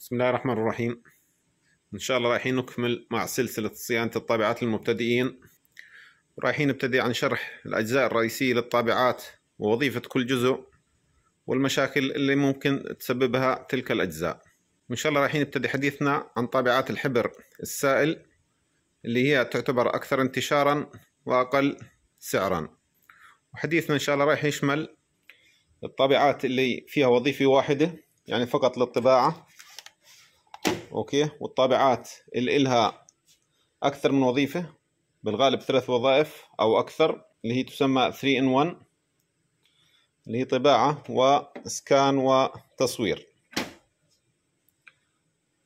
بسم الله الرحمن الرحيم إن شاء الله رايحين نكمل مع سلسلة صيانة الطابعات للمبتدئين رايحين نبتدي عن شرح الأجزاء الرئيسية للطابعات ووظيفة كل جزء والمشاكل اللي ممكن تسببها تلك الأجزاء وإن شاء الله رايحين نبتدي حديثنا عن طابعات الحبر السائل اللي هي تعتبر أكثر انتشارا وأقل سعرا وحديثنا إن شاء الله رايح يشمل الطابعات اللي فيها وظيفة واحدة يعني فقط للطباعة اوكي والطابعات اللي إلها اكثر من وظيفه بالغالب ثلاث وظائف او اكثر اللي هي تسمى 3 ان 1 اللي هي طباعه واسكان وتصوير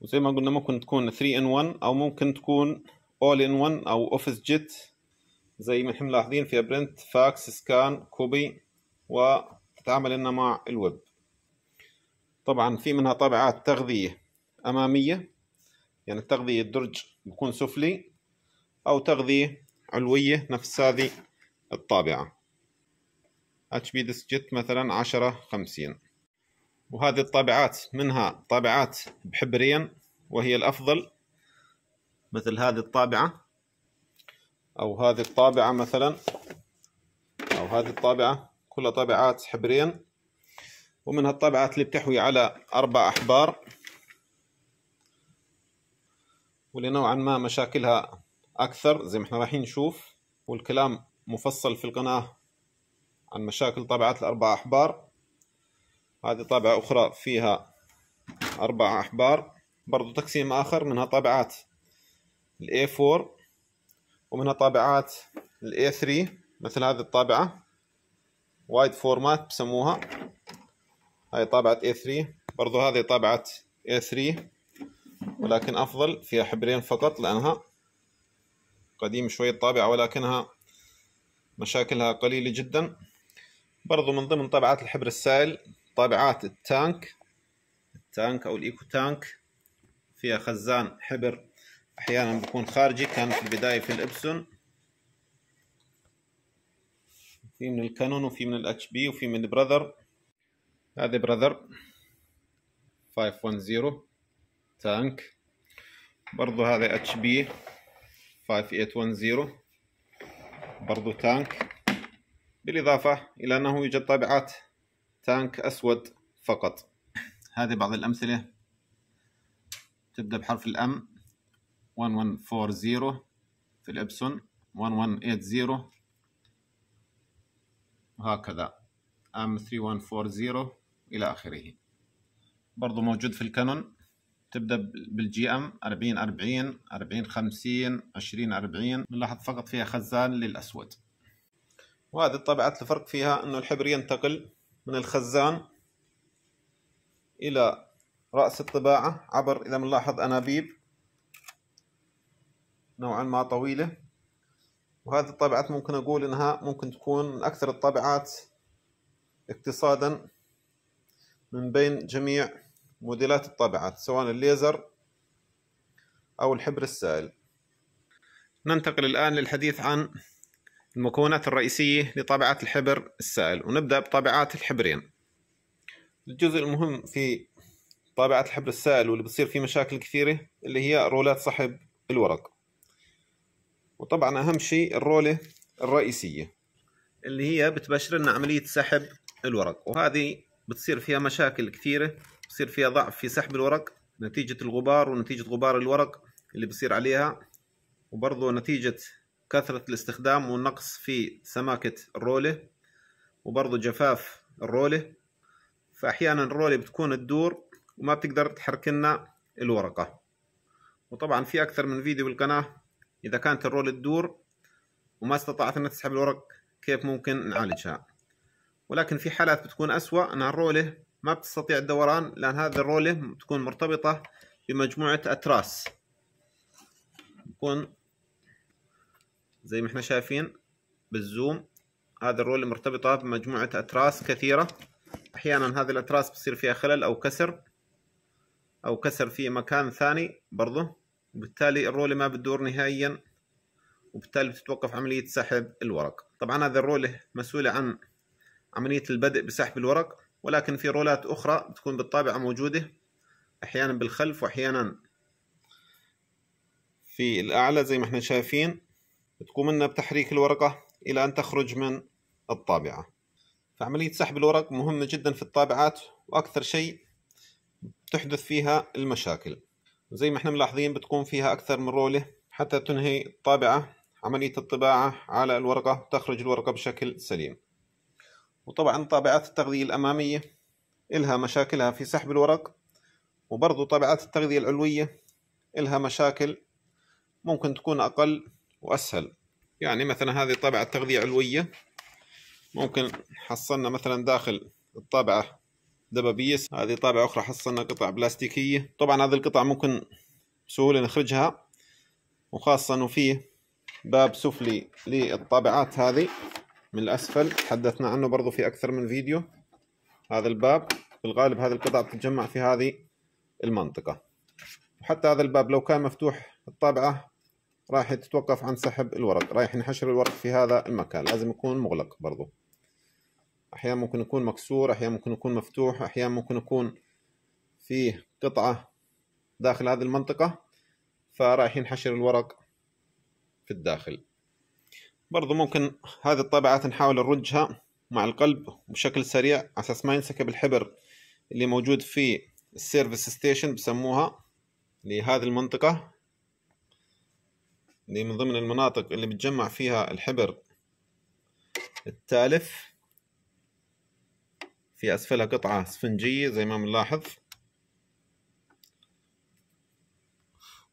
وزي ما قلنا ممكن تكون 3 ان 1 او ممكن تكون اول ان 1 او اوفيس جيت زي ما احنا ملاحظين فيها برنت فاكس سكان كوبي وتتعامل لنا مع الويب طبعا في منها طابعات تغذيه أمامية يعني التغذية الدرج يكون سفلي أو تغذية علوية نفس هذه الطابعة اتش بي جيت مثلا عشرة خمسين وهذه الطابعات منها طابعات بحبرين وهي الأفضل مثل هذه الطابعة أو هذه الطابعة مثلا أو هذه الطابعة كلها طابعات حبرين ومنها الطابعات اللي بتحوي على أربع أحبار واللي نوعا ما مشاكلها أكثر زي ما احنا رايحين نشوف والكلام مفصل في القناة عن مشاكل طابعات الأربع أحبار هذه طابعة أخرى فيها أربع أحبار برضو تقسيم آخر منها طابعات ال A4 ومنها طابعات ال A3 مثل هذه الطابعة وايد فورمات بسموها هاي طابعة A3 إيه برضو هذه طابعة A3 إيه ولكن أفضل فيها حبرين فقط لأنها قديم شوية الطابعة ولكنها مشاكلها قليلة جدا برضو من ضمن طابعات الحبر السائل طابعات التانك التانك أو الإيكو تانك فيها خزان حبر أحيانا بيكون خارجي كان في البداية في الإبسون في من الكانون وفي من الاتش بي وفي من براذر هذا براذر 510 تانك برضو هذا اتش بي 5810 برضو تانك بالاضافه الى انه يوجد طابعات تانك اسود فقط هذه بعض الامثله تبدا بحرف الام 1140 في الابسون 1180 وهكذا ام 3140 الى اخره برضو موجود في الكانون تبدا بالجي ام 40 40 40 50 20 40 بنلاحظ فقط فيها خزان للاسود وهذه طبيعه الفرق فيها انه الحبر ينتقل من الخزان الى راس الطباعه عبر اذا بنلاحظ انابيب نوعا ما طويله وهذه الطابعات ممكن اقول انها ممكن تكون من اكثر الطابعات اقتصادا من بين جميع موديلات الطابعات سواء الليزر أو الحبر السائل ننتقل الآن للحديث عن المكونات الرئيسية لطابعات الحبر السائل ونبدأ بطابعات الحبرين الجزء المهم في طابعة الحبر السائل واللي بتصير فيه مشاكل كثيرة اللي هي رولات سحب الورق وطبعا أهم شيء الرولة الرئيسية اللي هي بتبشر لنا عملية سحب الورق وهذه بتصير فيها مشاكل كثيرة بصير فيها ضعف في سحب الورق نتيجة الغبار ونتيجة غبار الورق اللي بصير عليها وبرضه نتيجة كثرة الاستخدام والنقص في سماكة الرولة وبرضه جفاف الرولة فأحيانا الرولة بتكون تدور وما بتقدر تحرك لنا الورقة وطبعا في أكثر من فيديو بالقناة إذا كانت الرولة تدور وما استطاعت أنها تسحب الورق كيف ممكن نعالجها ولكن في حالات بتكون أسوأ أنها الرولة ما بتستطيع الدوران لأن هذه الرولة تكون مرتبطة بمجموعة أتراس تكون زي ما احنا شايفين بالزوم هذه الرولة مرتبطة بمجموعة أتراس كثيرة أحيانا هذه الأتراس بصير فيها خلل أو كسر أو كسر في مكان ثاني برضه وبالتالي الرولة ما بتدور نهائيا وبالتالي بتتوقف عملية سحب الورق طبعا هذه الرولة مسؤولة عن عملية البدء بسحب الورق ولكن في رولات أخرى بتكون بالطابعة موجودة أحيانا بالخلف وأحيانا في الأعلى زي ما احنا شايفين بتقوم لنا بتحريك الورقة إلى أن تخرج من الطابعة فعملية سحب الورق مهمة جدا في الطابعات وأكثر شيء تحدث فيها المشاكل زي ما احنا ملاحظين بتقوم فيها أكثر من رولة حتى تنهي الطابعة عملية الطباعة على الورقة تخرج الورقة بشكل سليم وطبعا طابعات التغذية الأمامية إلها مشاكلها في سحب الورق وبرضو طابعات التغذية العلوية إلها مشاكل ممكن تكون أقل وأسهل يعني مثلا هذه طابعة تغذية علوية ممكن حصلنا مثلا داخل الطابعة دبابيس هذه طابعة أخرى حصلنا قطع بلاستيكية طبعا هذه القطع ممكن بسهولة نخرجها وخاصة أنه فيه باب سفلي للطابعات هذه من الأسفل تحدثنا عنه برضو في أكثر من فيديو هذا الباب بالغالب هذه القطع بتتجمع في هذه المنطقة وحتى هذا الباب لو كان مفتوح الطابعة راح تتوقف عن سحب الورق رايح نحشر الورق في هذا المكان لازم يكون مغلق برضو أحيانا ممكن يكون مكسور أحيانا ممكن يكون مفتوح أحيانا ممكن يكون فيه قطعة داخل هذه المنطقة فرايح ينحشر الورق في الداخل برضو ممكن هذه الطابعات نحاول نرجها مع القلب بشكل سريع على اساس ما ينسكب الحبر اللي موجود في السيرفيس ستيشن بسموها لهذه المنطقة اللي من ضمن المناطق اللي بتجمع فيها الحبر التالف في أسفلها قطعة اسفنجية زي ما بنلاحظ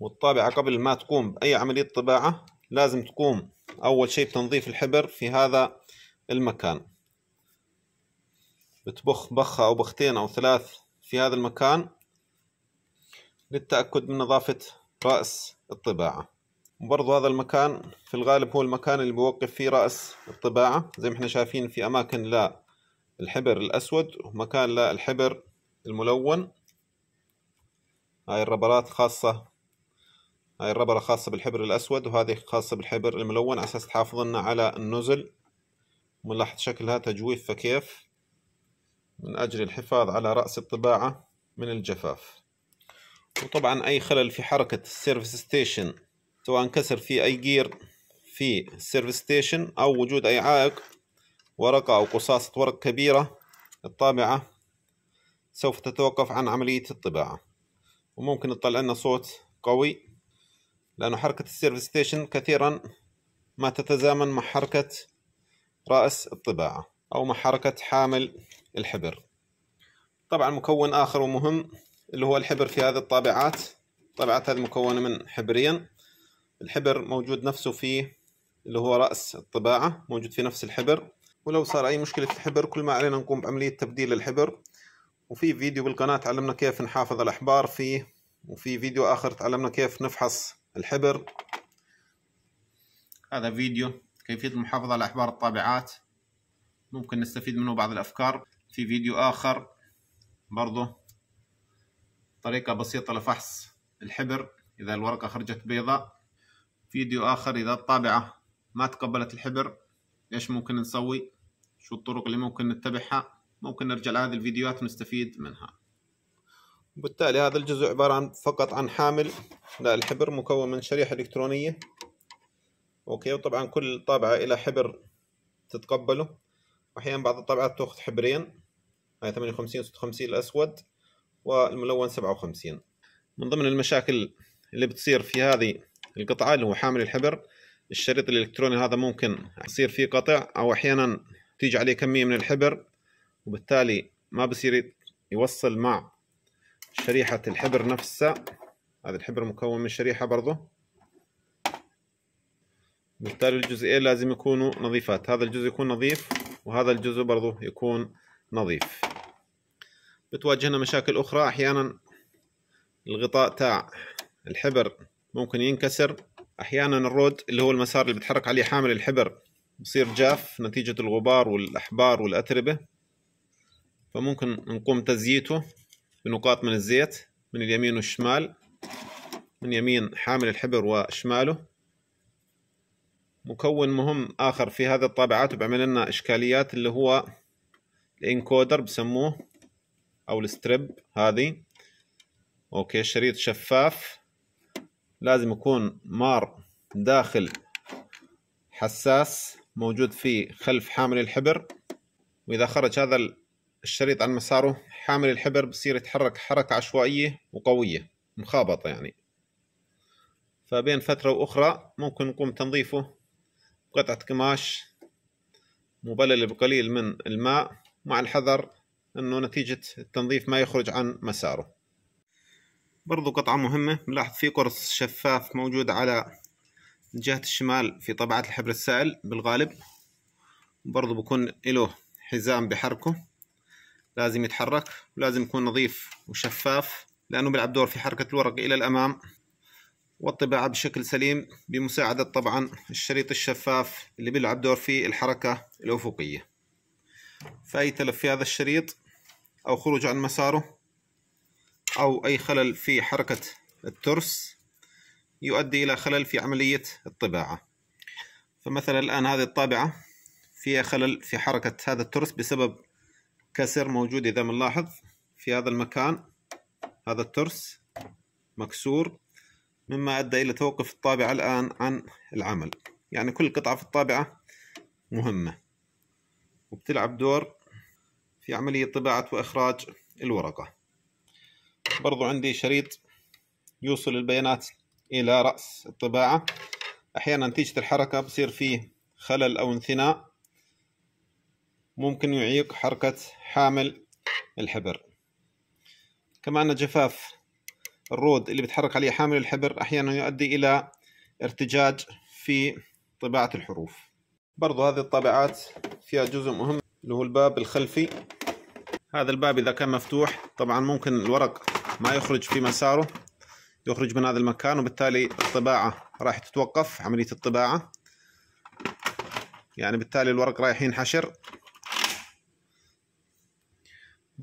والطابعة قبل ما تقوم بأي عملية طباعة لازم تقوم أول شيء بتنظيف الحبر في هذا المكان بتبخ بخة أو بختين أو ثلاث في هذا المكان للتأكد من نظافة رأس الطباعة وبرضو هذا المكان في الغالب هو المكان اللي بوقف فيه رأس الطباعة زي ما احنا شايفين في أماكن لا الحبر الأسود ومكان لا الحبر الملون هاي الربرات خاصة هاي الربرة خاصة بالحبر الأسود وهذه خاصة بالحبر الملون على أساس تحافظ لنا على النزل ملاحظ شكلها تجويف فكيف من أجل الحفاظ على رأس الطباعة من الجفاف وطبعا أي خلل في حركة السيرفيس ستيشن سواء كسر في أي جير في السيرفيس ستيشن أو وجود أي عائق ورقة أو قصاصة ورق كبيرة الطابعة سوف تتوقف عن عملية الطباعة وممكن تطلع لنا صوت قوي لأنه حركة السيرفيس ستيشن كثيرا ما تتزامن مع حركة رأس الطباعة أو مع حركة حامل الحبر طبعا مكون آخر ومهم اللي هو الحبر في هذه الطابعات الطابعات هذه مكونة من حبرين الحبر موجود نفسه في اللي هو رأس الطباعة موجود في نفس الحبر ولو صار أي مشكلة في الحبر كل ما علينا نقوم بعملية تبديل الحبر وفي فيديو بالقناة تعلمنا كيف نحافظ الأحبار فيه وفي فيديو آخر تعلمنا كيف نفحص الحبر هذا فيديو كيفية المحافظة على أحبار الطابعات ممكن نستفيد منه بعض الأفكار في فيديو آخر برضه طريقة بسيطة لفحص الحبر إذا الورقة خرجت بيضاء فيديو آخر إذا الطابعة ما تقبلت الحبر إيش ممكن نسوي شو الطرق اللي ممكن نتبعها ممكن نرجع لهذه الفيديوهات ونستفيد منها وبالتالي هذا الجزء عبارة عن فقط عن حامل للحبر مكون من شريحة إلكترونية أوكي وطبعا كل طابعة إلى حبر تتقبله وأحيانا بعض الطابعات تأخذ حبرين هاي 58 56 الأسود والملون 57 من ضمن المشاكل اللي بتصير في هذه القطعة اللي هو حامل الحبر الشريط الإلكتروني هذا ممكن يصير فيه قطع أو أحيانا تيجي عليه كمية من الحبر وبالتالي ما بصير يوصل مع شريحة الحبر نفسها هذا الحبر مكون من شريحة برضه بالتالي الجزئين لازم يكونوا نظيفات هذا الجزء يكون نظيف وهذا الجزء برضه يكون نظيف بتواجهنا مشاكل أخرى أحيانا الغطاء تاع الحبر ممكن ينكسر أحيانا الرود اللي هو المسار اللي بتحرك عليه حامل الحبر بصير جاف نتيجة الغبار والأحبار والأتربة فممكن نقوم تزييته بنقاط من الزيت من اليمين والشمال من يمين حامل الحبر وشماله مكون مهم آخر في هذه الطابعات وبعمل لنا إشكاليات اللي هو الإنكودر بسموه أو الستريب هذه أوكي شريط شفاف لازم يكون مار داخل حساس موجود في خلف حامل الحبر وإذا خرج هذا الشريط عن مساره حامل الحبر بصير يتحرك حركة عشوائية وقوية مخابطة يعني فبين فترة وأخرى ممكن نقوم تنظيفه بقطعة قماش مبللة بقليل من الماء مع الحذر أنه نتيجة التنظيف ما يخرج عن مساره برضو قطعة مهمة نلاحظ في قرص شفاف موجود على جهة الشمال في طبعة الحبر السائل بالغالب برضو بكون له حزام بحركه لازم يتحرك ولازم يكون نظيف وشفاف لأنه بيلعب دور في حركة الورق إلى الأمام والطباعة بشكل سليم بمساعدة طبعا الشريط الشفاف اللي بيلعب دور في الحركة الأفقية فأي تلف في هذا الشريط أو خروج عن مساره أو أي خلل في حركة الترس يؤدي إلى خلل في عملية الطباعة فمثلا الآن هذه الطابعة فيها خلل في حركة هذا الترس بسبب كسر موجود إذا بنلاحظ في هذا المكان هذا الترس مكسور مما أدى إلى توقف الطابعة الآن عن العمل يعني كل قطعة في الطابعة مهمة وبتلعب دور في عملية طباعة وإخراج الورقة برضو عندي شريط يوصل البيانات إلى رأس الطباعة أحيانا نتيجة الحركة بصير فيه خلل أو انثناء ممكن يعيق حركة حامل الحبر كما أن جفاف الرود اللي بيتحرك عليه حامل الحبر أحيانا يؤدي إلى ارتجاج في طباعة الحروف برضو هذه الطابعات فيها جزء مهم اللي هو الباب الخلفي هذا الباب إذا كان مفتوح طبعا ممكن الورق ما يخرج في مساره يخرج من هذا المكان وبالتالي الطباعة راح تتوقف عملية الطباعة يعني بالتالي الورق رايح ينحشر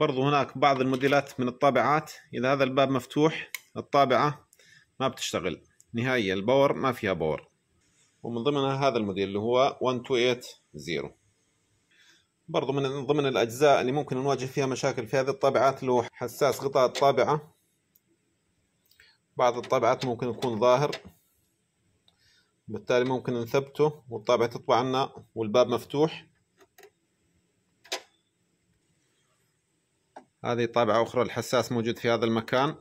برضو هناك بعض الموديلات من الطابعات إذا هذا الباب مفتوح الطابعة ما بتشتغل نهائيا الباور ما فيها باور ومن ضمنها هذا الموديل اللي هو 1280 برضو من ضمن الأجزاء اللي ممكن نواجه فيها مشاكل في هذه الطابعات اللي هو حساس غطاء الطابعة بعض الطابعات ممكن يكون ظاهر بالتالي ممكن نثبته والطابعة تطبع عنا والباب مفتوح هذه طابعة أخرى الحساس موجود في هذا المكان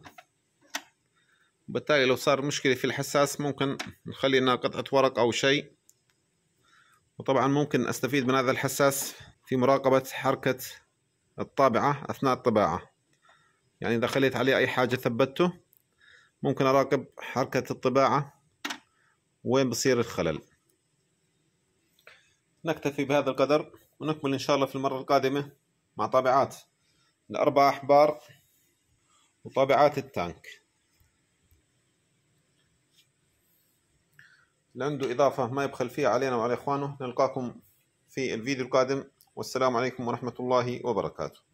وبالتالي لو صار مشكلة في الحساس ممكن نخلي لنا قطعة ورق أو شيء وطبعا ممكن أستفيد من هذا الحساس في مراقبة حركة الطابعة أثناء الطباعة يعني إذا خليت عليه أي حاجة ثبته ممكن أراقب حركة الطباعة وين بصير الخلل نكتفي بهذا القدر ونكمل إن شاء الله في المرة القادمة مع طابعات الأربع أحبار وطابعات التانك اللي عنده إضافة ما يبخل فيها علينا وعلى إخوانه نلقاكم في الفيديو القادم والسلام عليكم ورحمة الله وبركاته